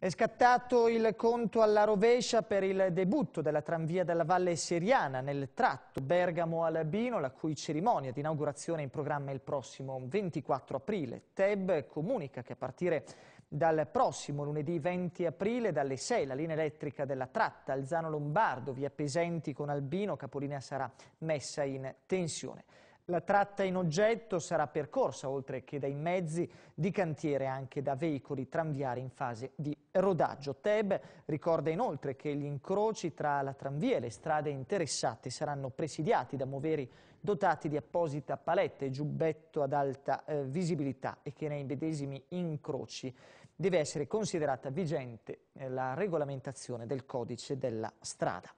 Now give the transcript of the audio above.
È scattato il conto alla rovescia per il debutto della tranvia della Valle Seriana nel tratto Bergamo-Albino, la cui cerimonia di inaugurazione è in programma il prossimo 24 aprile. Teb comunica che a partire dal prossimo lunedì 20 aprile dalle 6 la linea elettrica della tratta Alzano-Lombardo via Pesenti con Albino Capolinea sarà messa in tensione. La tratta in oggetto sarà percorsa, oltre che dai mezzi di cantiere, anche da veicoli tranviari in fase di rodaggio. Teb ricorda inoltre che gli incroci tra la tranvia e le strade interessate saranno presidiati da moveri dotati di apposita paletta e giubbetto ad alta eh, visibilità e che nei medesimi incroci deve essere considerata vigente eh, la regolamentazione del codice della strada.